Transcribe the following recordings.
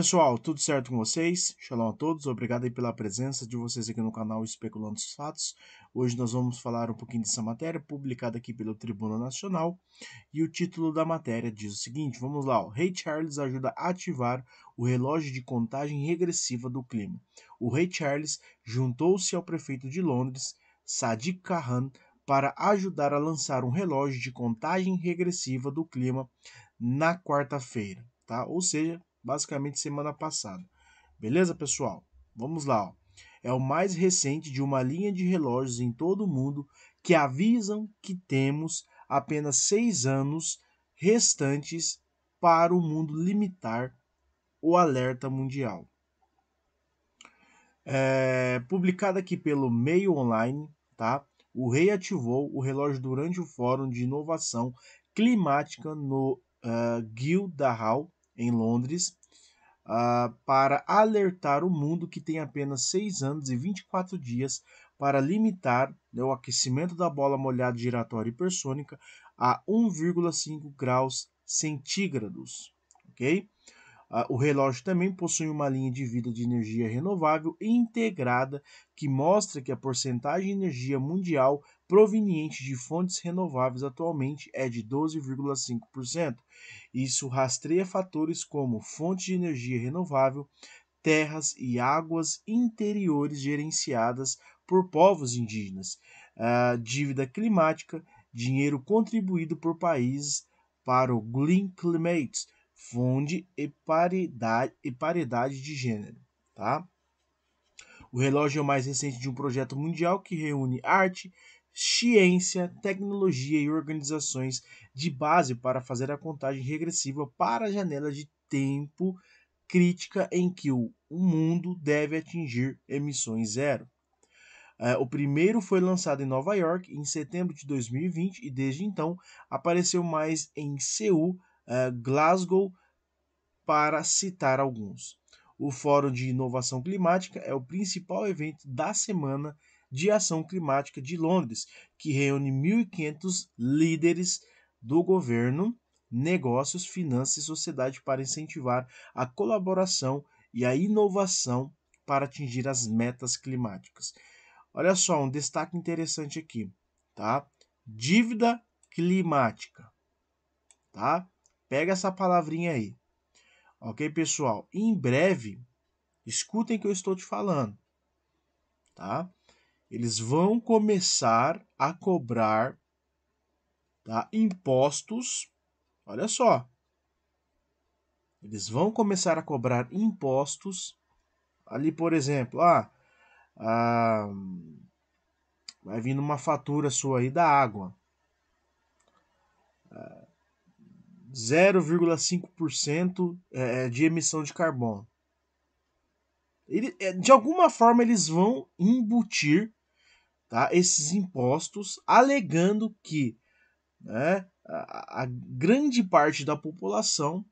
pessoal, tudo certo com vocês? Shalom a todos, obrigado aí pela presença de vocês aqui no canal Especulando os Fatos. Hoje nós vamos falar um pouquinho dessa matéria publicada aqui pelo Tribunal Nacional e o título da matéria diz o seguinte, vamos lá, o Rei Charles ajuda a ativar o relógio de contagem regressiva do clima. O Rei Charles juntou-se ao prefeito de Londres, Sadiq Khan, para ajudar a lançar um relógio de contagem regressiva do clima na quarta-feira, tá? Ou seja, basicamente semana passada. Beleza, pessoal? Vamos lá. Ó. É o mais recente de uma linha de relógios em todo o mundo que avisam que temos apenas seis anos restantes para o mundo limitar o alerta mundial. É, publicado aqui pelo Meio Online, tá? O rei ativou o relógio durante o Fórum de Inovação Climática no uh, eh, Guildhall, em Londres, uh, para alertar o mundo que tem apenas 6 anos e 24 dias para limitar né, o aquecimento da bola molhada giratória hipersônica a 1,5 graus centígrados. ok? Ah, o relógio também possui uma linha de vida de energia renovável integrada que mostra que a porcentagem de energia mundial proveniente de fontes renováveis atualmente é de 12,5%. Isso rastreia fatores como fonte de energia renovável, terras e águas interiores gerenciadas por povos indígenas, ah, dívida climática, dinheiro contribuído por países para o Green Climate Fund e paridade, e paridade de gênero. Tá? O relógio é o mais recente de um projeto mundial que reúne arte, ciência, tecnologia e organizações de base para fazer a contagem regressiva para a janela de tempo crítica em que o mundo deve atingir emissões zero. É, o primeiro foi lançado em Nova York em setembro de 2020 e desde então apareceu mais em Seul, é, Glasgow, para citar alguns. O Fórum de Inovação Climática é o principal evento da semana de Ação Climática de Londres, que reúne 1.500 líderes do governo, negócios, finanças e sociedade para incentivar a colaboração e a inovação para atingir as metas climáticas. Olha só, um destaque interessante aqui, tá? Dívida climática, tá? Pega essa palavrinha aí. Ok, pessoal? Em breve, escutem o que eu estou te falando, tá? eles vão começar a cobrar tá, impostos. Olha só. Eles vão começar a cobrar impostos. Ali, por exemplo, ah, ah, vai vindo uma fatura sua aí da água. Ah, 0,5% é, é, de emissão de carbono. É, de alguma forma, eles vão embutir tá, esses impostos, alegando que né, a, a grande parte da população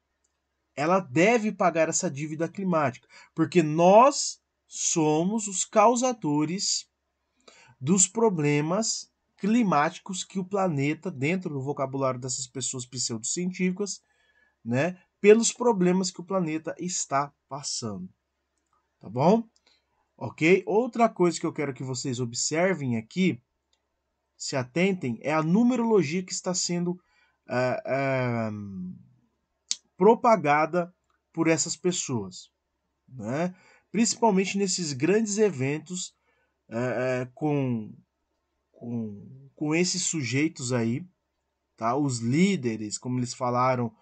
ela deve pagar essa dívida climática, porque nós somos os causadores dos problemas climáticos que o planeta, dentro do vocabulário dessas pessoas pseudocientíficas, né, pelos problemas que o planeta está passando. Tá bom? ok? Outra coisa que eu quero que vocês observem aqui, se atentem, é a numerologia que está sendo uh, uh, propagada por essas pessoas, né? Principalmente nesses grandes eventos uh, com, com, com esses sujeitos aí, tá? Os líderes, como eles falaram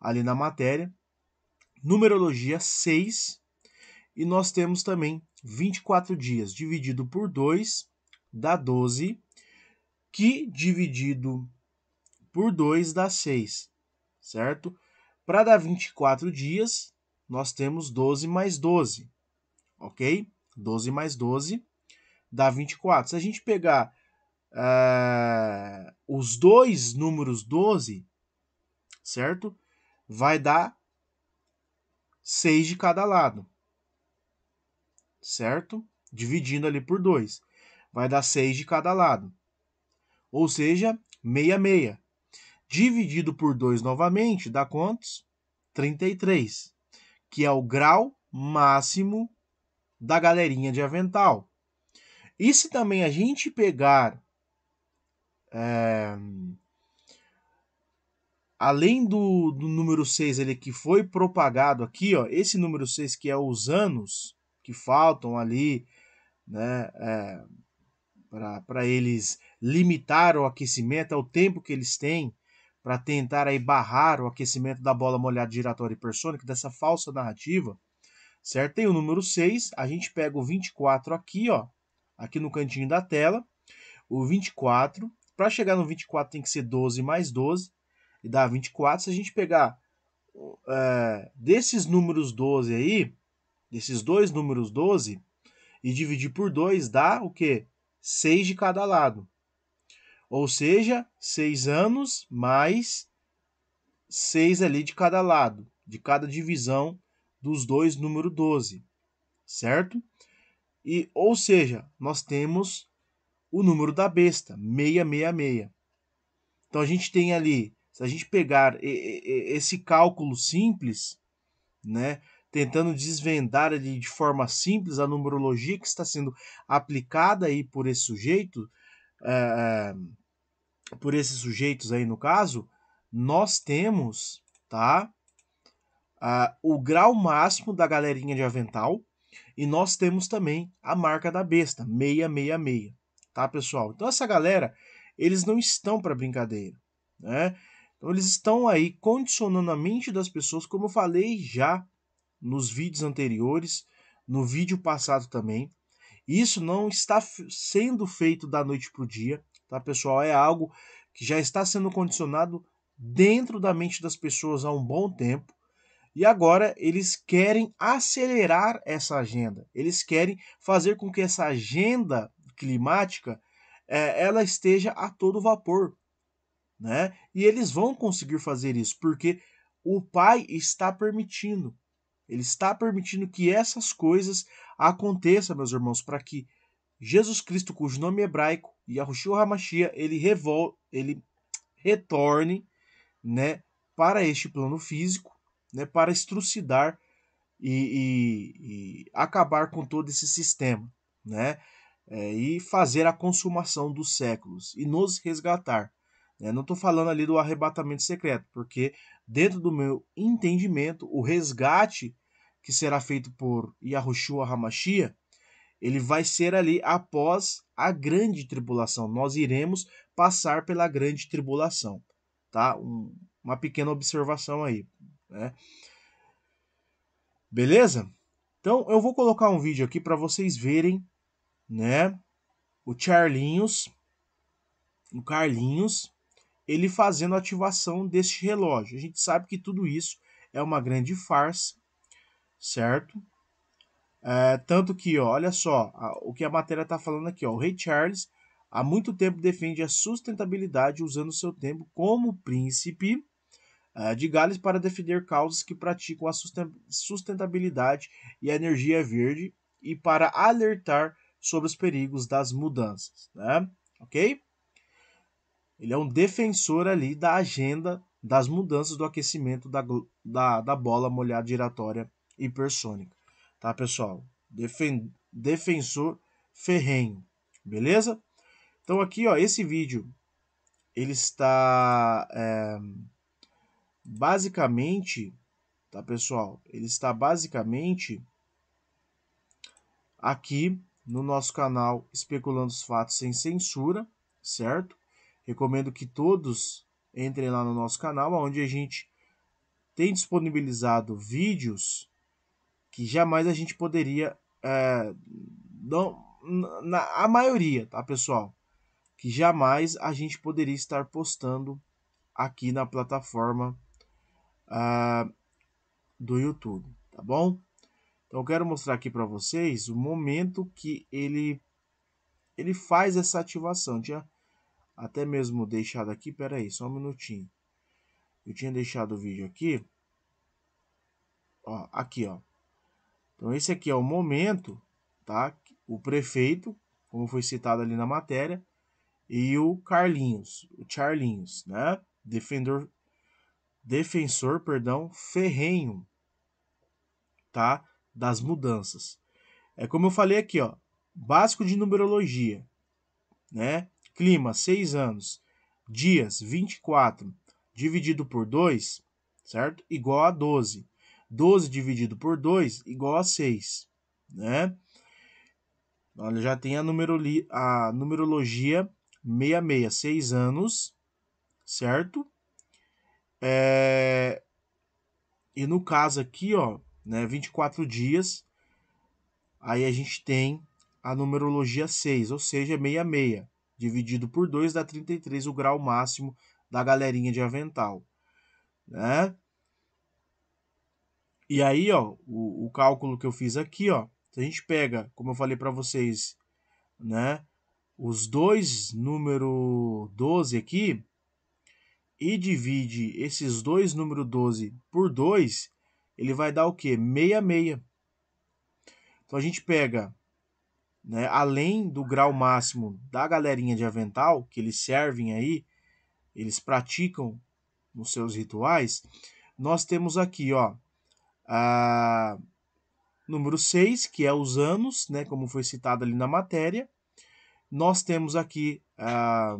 ali na matéria, numerologia 6, e nós temos também 24 dias dividido por 2 dá 12, que dividido por 2 dá 6, certo? Para dar 24 dias, nós temos 12 mais 12, ok? 12 mais 12 dá 24. Se a gente pegar uh, os dois números 12, certo? Vai dar 6 de cada lado certo? Dividindo ali por 2. Vai dar 6 de cada lado. Ou seja, 66. Dividido por 2 novamente, dá quantos? 33, que é o grau máximo da galerinha de avental. E se também a gente pegar, é, além do, do número 6 ele que foi propagado aqui, ó, esse número 6 que é os anos, que faltam ali, né, é, para eles limitar o aquecimento, é o tempo que eles têm para tentar aí barrar o aquecimento da bola molhada giratória hipersônica, dessa falsa narrativa, certo? Tem o número 6, a gente pega o 24 aqui, ó, aqui no cantinho da tela, o 24, para chegar no 24 tem que ser 12 mais 12, e dá 24, se a gente pegar é, desses números 12 aí, esses dois números 12 e dividir por 2 dá o quê? 6 de cada lado. Ou seja, 6 anos mais 6 ali de cada lado, de cada divisão dos dois números 12, certo? E, ou seja, nós temos o número da besta, 666. Então a gente tem ali, se a gente pegar esse cálculo simples, né, tentando desvendar ali de forma simples a numerologia que está sendo aplicada aí por esse sujeito, é, por esses sujeitos aí no caso, nós temos, tá? o grau máximo da galerinha de avental e nós temos também a marca da besta, 666, tá, pessoal? Então essa galera, eles não estão para brincadeira, né? Então eles estão aí condicionando a mente das pessoas, como eu falei já nos vídeos anteriores, no vídeo passado também. Isso não está sendo feito da noite para o dia, tá, pessoal? É algo que já está sendo condicionado dentro da mente das pessoas há um bom tempo. E agora eles querem acelerar essa agenda. Eles querem fazer com que essa agenda climática é, ela esteja a todo vapor, né? E eles vão conseguir fazer isso porque o pai está permitindo. Ele está permitindo que essas coisas aconteçam, meus irmãos, para que Jesus Cristo, cujo nome é hebraico, Yahushua HaMashiach, ele, revol... ele retorne né, para este plano físico, né, para estrucidar e, e, e acabar com todo esse sistema, né, é, e fazer a consumação dos séculos e nos resgatar. Né? Não estou falando ali do arrebatamento secreto, porque dentro do meu entendimento, o resgate que será feito por Yahushua Hamashia, ele vai ser ali após a grande tribulação. Nós iremos passar pela grande tribulação, tá? Um, uma pequena observação aí, né? Beleza? Então eu vou colocar um vídeo aqui para vocês verem, né? O Charlinhos, o Carlinhos, ele fazendo a ativação deste relógio. A gente sabe que tudo isso é uma grande farsa, certo? É, tanto que, ó, olha só, a, o que a matéria está falando aqui, ó, o rei Charles há muito tempo defende a sustentabilidade usando seu tempo como príncipe é, de Gales para defender causas que praticam a sustentabilidade e a energia verde e para alertar sobre os perigos das mudanças, né? Ok? Ele é um defensor ali da agenda das mudanças do aquecimento da, da, da bola molhada giratória hipersônica. Tá, pessoal? Defen, defensor ferrenho, beleza? Então aqui, ó, esse vídeo, ele está é, basicamente, tá, pessoal? Ele está basicamente aqui no nosso canal Especulando os Fatos Sem Censura, certo? Recomendo que todos entrem lá no nosso canal, onde a gente tem disponibilizado vídeos que jamais a gente poderia. É, não, na, a maioria, tá, pessoal? Que jamais a gente poderia estar postando aqui na plataforma uh, do YouTube, tá bom? Então, eu quero mostrar aqui para vocês o momento que ele, ele faz essa ativação. Tinha até mesmo deixado aqui, pera aí, só um minutinho. Eu tinha deixado o vídeo aqui, ó, aqui, ó. Então esse aqui é o momento, tá? O prefeito, como foi citado ali na matéria, e o Carlinhos, o Charlinhos, né? Defendor, defensor, perdão, ferrenho, tá? Das mudanças. É como eu falei aqui, ó, básico de numerologia, né? clima, 6 anos, dias, 24, dividido por 2, certo? Igual a 12. 12 dividido por 2 igual a 6, né? Olha, já tem a, numeroli, a numerologia 66, 6 anos, certo? É... E no caso aqui, ó, né, 24 dias, aí a gente tem a numerologia 6, ou seja, 66 dividido por 2 dá 33, o grau máximo da galerinha de avental, né? E aí, ó, o, o cálculo que eu fiz aqui, ó, se a gente pega, como eu falei para vocês, né, os dois número 12 aqui e divide esses dois número 12 por 2, ele vai dar o quê? 66. Então a gente pega né, além do grau máximo da galerinha de avental, que eles servem aí, eles praticam nos seus rituais, nós temos aqui, ó, a... número 6, que é os anos, né, como foi citado ali na matéria. Nós temos aqui, a...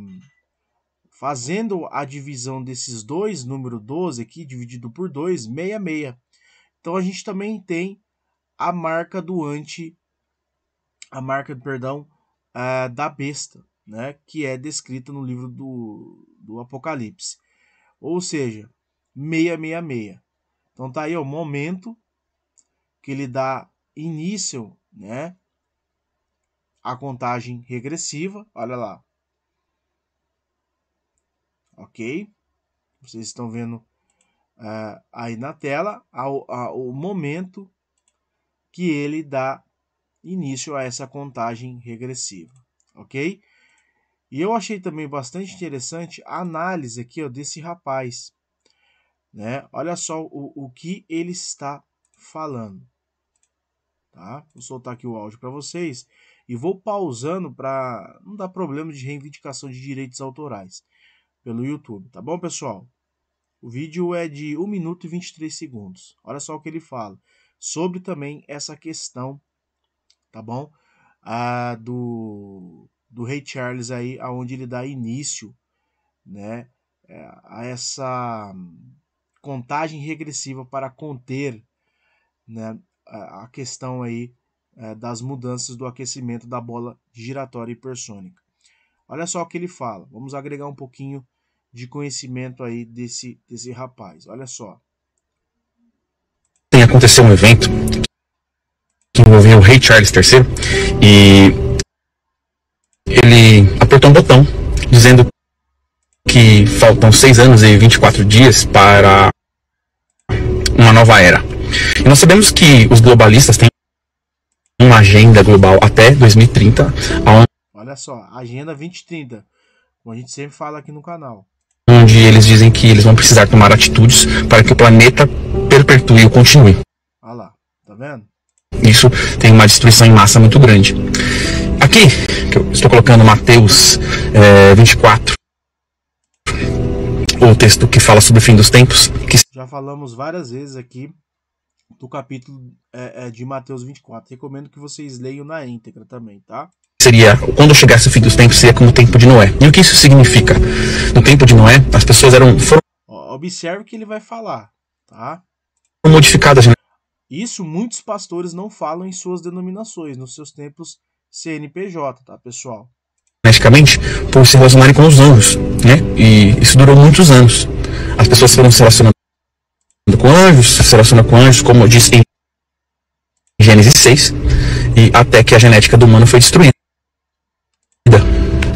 fazendo a divisão desses dois, número 12 aqui, dividido por 2, 66. Então a gente também tem a marca do anti a marca, perdão, uh, da besta, né, que é descrita no livro do, do Apocalipse. Ou seja, 666. Então tá aí o momento que ele dá início, né, a contagem regressiva, olha lá. OK? Vocês estão vendo uh, aí na tela a, a, o momento que ele dá início a essa contagem regressiva, ok? E eu achei também bastante interessante a análise aqui ó, desse rapaz, né? Olha só o, o que ele está falando, tá? Vou soltar aqui o áudio para vocês e vou pausando para não dar problema de reivindicação de direitos autorais pelo YouTube, tá bom, pessoal? O vídeo é de 1 minuto e 23 segundos. Olha só o que ele fala sobre também essa questão tá bom? A do, do Rei Charles aí, aonde ele dá início, né, eh, a essa contagem regressiva para conter, né, a questão aí eh, das mudanças do aquecimento da bola giratória hipersônica. Olha só o que ele fala. Vamos agregar um pouquinho de conhecimento aí desse, desse rapaz. Olha só. Tem acontecido um evento envolvia o rei Charles III e ele apertou um botão dizendo que faltam seis anos e 24 dias para uma nova era. E nós sabemos que os globalistas têm uma agenda global até 2030. Onde... Olha só, agenda 2030, como a gente sempre fala aqui no canal. Onde eles dizem que eles vão precisar tomar atitudes para que o planeta perpetue ou continue. Olha lá, tá vendo? Isso tem uma destruição em massa muito grande. Aqui, que eu estou colocando Mateus é, 24, o texto que fala sobre o fim dos tempos. Que... Já falamos várias vezes aqui do capítulo é, é, de Mateus 24. Recomendo que vocês leiam na íntegra também, tá? Seria, quando chegasse o fim dos tempos, seria como o tempo de Noé. E o que isso significa? No tempo de Noé, as pessoas eram. Foram... Observe que ele vai falar, tá? Modificadas né? Isso muitos pastores não falam em suas denominações, nos seus templos CNPJ, tá, pessoal? Praticamente por se relacionarem com os anjos, né? E isso durou muitos anos. As pessoas foram se relacionando com anjos, se relacionam com anjos, como diz em Gênesis 6, e até que a genética do humano foi destruída.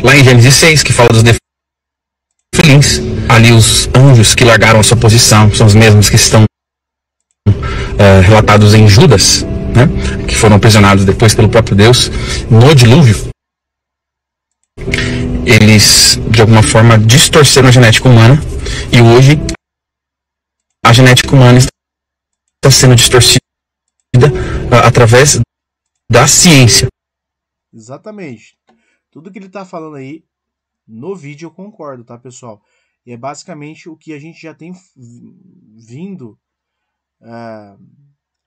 Lá em Gênesis 6, que fala dos defilins, ali os anjos que largaram a sua posição são os mesmos que estão é, relatados em Judas, né, que foram aprisionados depois pelo próprio Deus no dilúvio, eles de alguma forma distorceram a genética humana e hoje a genética humana está sendo distorcida ah, através da ciência. Exatamente. Tudo que ele está falando aí no vídeo eu concordo, tá, pessoal? E é basicamente o que a gente já tem vindo é,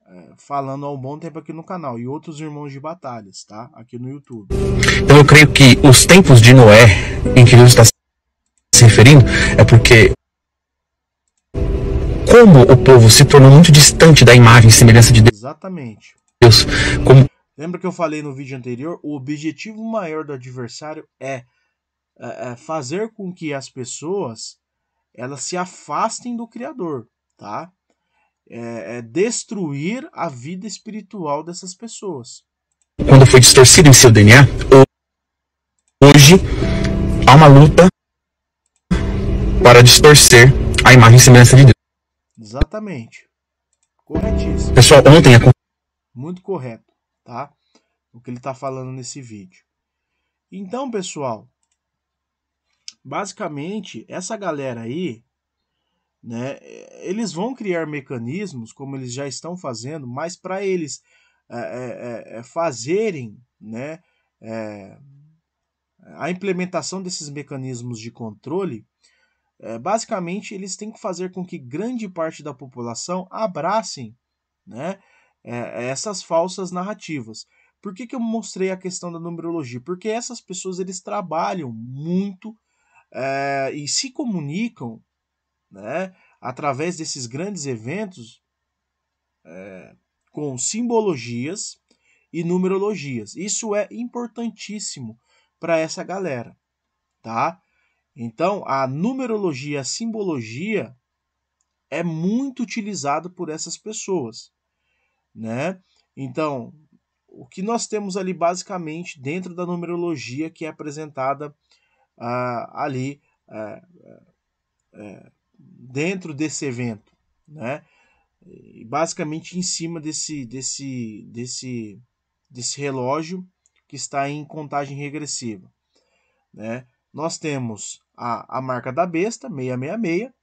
é, falando há um bom tempo aqui no canal e outros irmãos de batalhas, tá? Aqui no YouTube. Então eu creio que os tempos de Noé em que Deus está se referindo é porque como o povo se tornou muito distante da imagem e semelhança de Deus. Exatamente. Deus, como... Lembra que eu falei no vídeo anterior? O objetivo maior do adversário é, é, é fazer com que as pessoas elas se afastem do Criador, tá? é, é destruir a vida espiritual dessas pessoas. Quando foi distorcido em seu DNA, hoje há uma luta para distorcer a imagem e semelhança de Deus. Exatamente. Corretíssimo. Pessoal, ontem é muito correto, tá? O que ele está falando nesse vídeo. Então, pessoal, basicamente essa galera aí né? Eh, eles vão criar mecanismos, como eles já estão fazendo, mas para eles é, é, fazerem né, a implementação desses mecanismos de controle, basicamente eles têm que fazer com que grande parte da população abracem né, essas falsas narrativas. Por que, que eu mostrei a questão da numerologia? Porque essas pessoas eles trabalham muito é, e se comunicam né? através desses grandes eventos é, com simbologias e numerologias. Isso é importantíssimo para essa galera, tá? Então, a numerologia, a simbologia é muito utilizado por essas pessoas, né? Então, o que nós temos ali basicamente dentro da numerologia que é apresentada ah, ali é, é, é, dentro desse evento, né? basicamente em cima desse desse desse desse relógio que está em contagem regressiva, né? Nós temos a, a marca da besta 666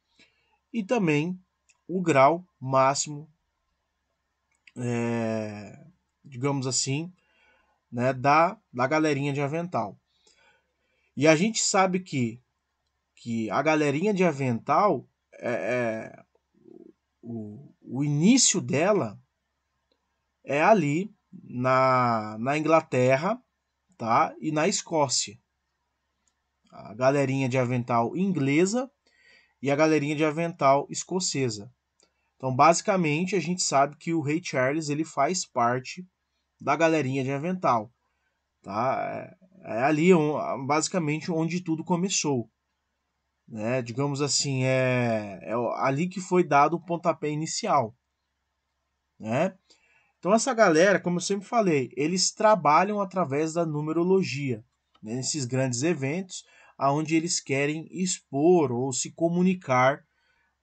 e também o grau máximo, é, digamos assim, né, da, da galerinha de avental. E a gente sabe que, que a galerinha de avental é, é, o, o início dela é ali na, na Inglaterra tá? e na Escócia. A galerinha de avental inglesa e a galerinha de avental escocesa. Então, basicamente, a gente sabe que o Rei Charles ele faz parte da galerinha de avental, tá? É, é ali, basicamente, onde tudo começou né? Digamos assim, é, é ali que foi dado o pontapé inicial, né? Então essa galera, como eu sempre falei, eles trabalham através da numerologia né? nesses grandes eventos, aonde eles querem expor ou se comunicar,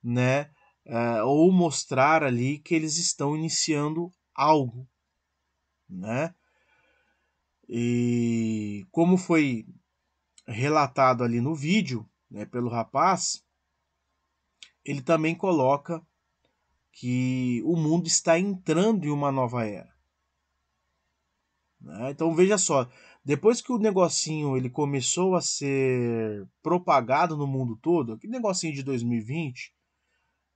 né? É, ou mostrar ali que eles estão iniciando algo, né? E como foi relatado ali no vídeo, né, pelo rapaz, ele também coloca que o mundo está entrando em uma nova era. Né? Então veja só, depois que o negocinho ele começou a ser propagado no mundo todo, aquele negocinho de 2020,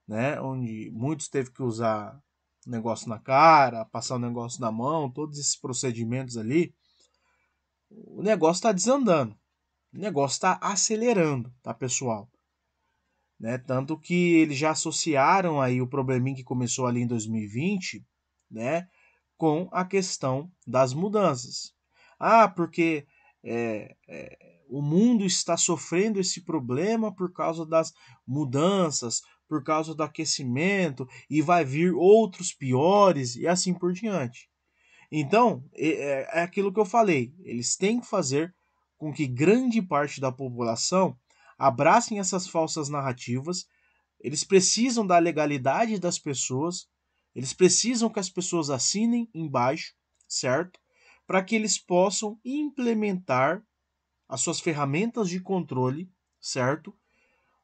né, onde muitos teve que usar negócio na cara, passar o negócio na mão, todos esses procedimentos ali, o negócio está desandando o negócio está acelerando, tá, pessoal? Né? Tanto que eles já associaram aí o probleminha que começou ali em 2020, né, com a questão das mudanças. Ah, porque é, é, o mundo está sofrendo esse problema por causa das mudanças, por causa do aquecimento, e vai vir outros piores e assim por diante. Então, é, é aquilo que eu falei, eles têm que fazer com que grande parte da população abracem essas falsas narrativas. Eles precisam da legalidade das pessoas, eles precisam que as pessoas assinem embaixo, certo? Para que eles possam implementar as suas ferramentas de controle, certo?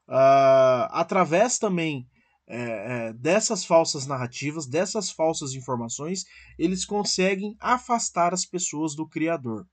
Uh, através também é, é, dessas falsas narrativas, dessas falsas informações, eles conseguem afastar as pessoas do Criador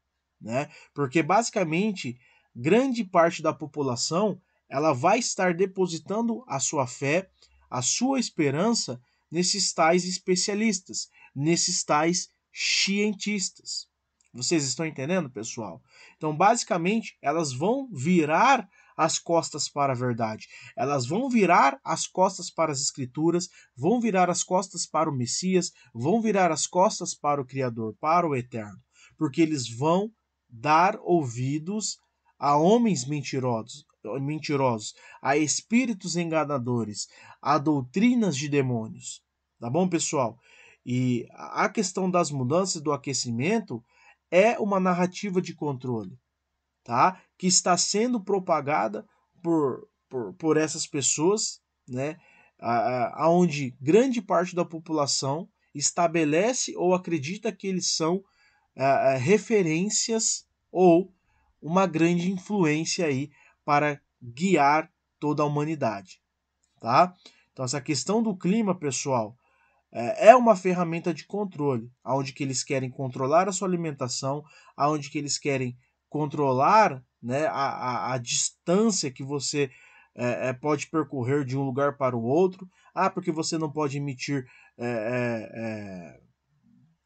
né? Porque basicamente grande parte da população ela vai estar depositando a sua fé, a sua esperança nesses tais especialistas, nesses tais cientistas. Vocês estão entendendo, pessoal? Então, basicamente, elas vão virar as costas para a verdade. Elas vão virar as costas para as Escrituras, vão virar as costas para o Messias, vão virar as costas para o Criador, para o Eterno, porque eles vão dar ouvidos a homens mentirosos, mentirosos, a espíritos enganadores, a doutrinas de demônios. Tá bom, pessoal? E a questão das mudanças do aquecimento é uma narrativa de controle, tá? Que está sendo propagada por, por, por essas pessoas, né? Aonde grande parte da população estabelece ou acredita que eles são a, eh, a, eh, referências ou uma grande influência aí para guiar toda a humanidade, tá? Então essa questão do clima, pessoal, é, é uma ferramenta de controle, aonde que eles querem controlar a sua alimentação, aonde que eles querem controlar né, a, a, a distância que você é, é pode percorrer de um lugar para o outro. Ah, porque você não pode emitir é, é, é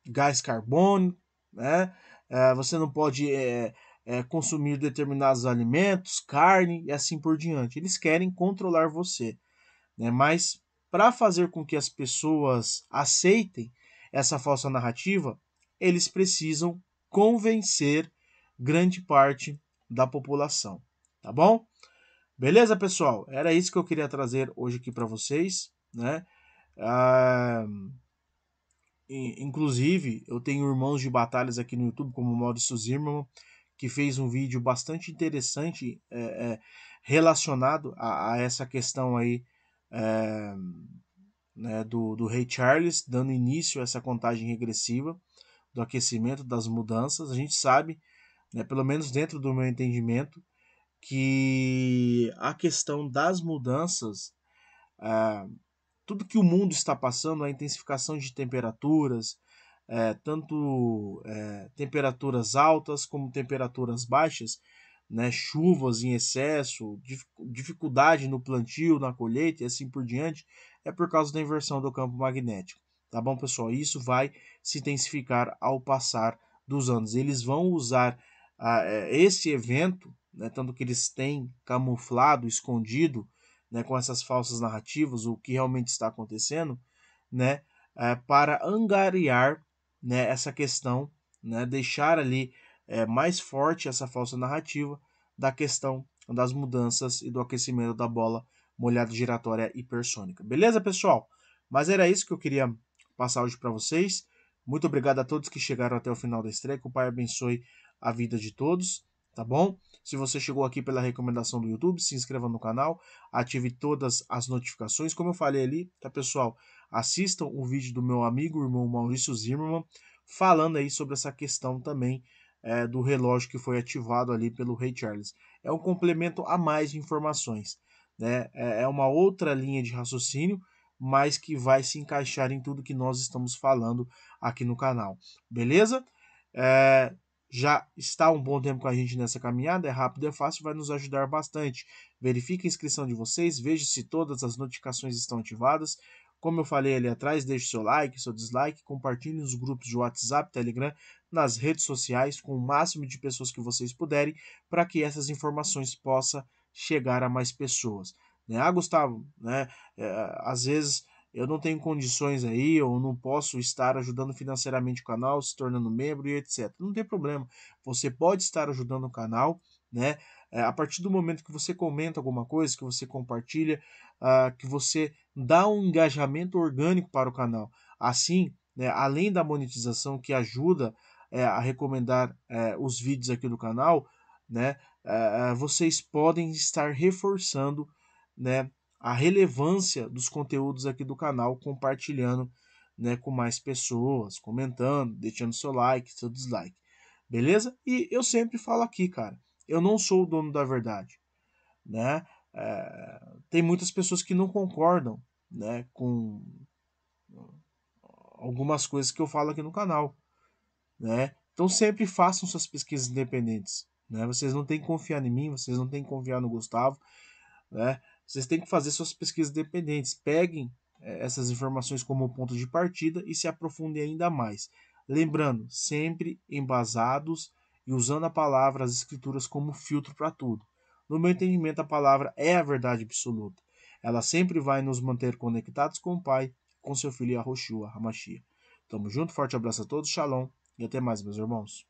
gás carbônico, né? é, você não pode é, é, consumir determinados alimentos, carne e assim por diante. Eles querem controlar você. Né? Mas para fazer com que as pessoas aceitem essa falsa narrativa, eles precisam convencer grande parte da população, tá bom? Beleza, pessoal? Era isso que eu queria trazer hoje aqui para vocês, né? Ah... Inclusive, eu tenho irmãos de batalhas aqui no YouTube, como o Maurício Zirman que fez um vídeo bastante interessante é, é, relacionado a, a, essa questão aí é, né, do, do Rei Charles, dando início a essa contagem regressiva do aquecimento, das mudanças. A gente sabe, né, pelo menos dentro do meu entendimento, que a questão das mudanças é, tudo que o mundo está passando, a intensificação de temperaturas, é, tanto é, temperaturas altas como temperaturas baixas, né, chuvas em excesso, dificuldade no plantio, na colheita e assim por diante, é por causa da inversão do campo magnético. Tá bom, pessoal? Isso vai se intensificar ao passar dos anos. Eles vão usar ah, é, esse evento, né, tanto que eles têm camuflado, escondido, né, com essas falsas narrativas, o que realmente está acontecendo, né, é, para angariar né, essa questão, né, deixar ali é, mais forte essa falsa narrativa da questão das mudanças e do aquecimento da bola molhada giratória hipersônica. Beleza, pessoal? Mas era isso que eu queria passar hoje para vocês. Muito obrigado a todos que chegaram até o final da estreia. Que o Pai abençoe a vida de todos, tá bom? Se você chegou aqui pela recomendação do YouTube, se inscreva no canal, ative todas as notificações. Como eu falei ali, tá pessoal? Assistam o vídeo do meu amigo, irmão Maurício Zimmermann, falando aí sobre essa questão também é, do relógio que foi ativado ali pelo Ray Charles. É um complemento a mais de informações, né? É, é uma outra linha de raciocínio mas que vai se encaixar em tudo que nós estamos falando aqui no canal, beleza? É, já está um bom tempo com a gente nessa caminhada, é rápido, é fácil, vai nos ajudar bastante. Verifique a inscrição de vocês, veja se todas as notificações estão ativadas. Como eu falei ali atrás, deixe seu like, seu dislike, compartilhe nos grupos de WhatsApp, Telegram, nas redes sociais com o máximo de pessoas que vocês puderem, para que essas informações possam chegar a mais pessoas. Né? Ah, Gustavo, né? É, às vezes eu não tenho condições aí, ou não posso estar ajudando financeiramente o canal, se tornando membro e etc. Não tem problema. Você pode estar ajudando o canal, né? É, a partir do momento que você comenta alguma coisa, que você compartilha, ah, que você dá um engajamento orgânico para o canal. Assim, né, além da monetização que ajuda é, a recomendar é, os vídeos aqui do canal, né, vocês podem estar reforçando né, a relevância dos conteúdos aqui do canal, compartilhando né, com mais pessoas, comentando, deixando seu like, seu dislike. Beleza? E eu sempre falo aqui, cara, eu não sou o dono da verdade. Né? É, tem muitas pessoas que não concordam né, com algumas coisas que eu falo aqui no canal. Né? Então sempre façam suas pesquisas independentes. Né? Vocês não têm que confiar em mim, vocês não têm que confiar no Gustavo. Né? vocês têm que fazer suas pesquisas dependentes. Peguem é, essas informações como ponto de partida e se aprofundem ainda mais. Lembrando, sempre embasados e usando a palavra, as escrituras como filtro para tudo. No meu entendimento, a palavra é a verdade absoluta. Ela sempre vai nos manter conectados com o Pai, com seu filho Yahushua, Hamashia. Tamo junto, forte abraço a todos, shalom e até mais, meus irmãos.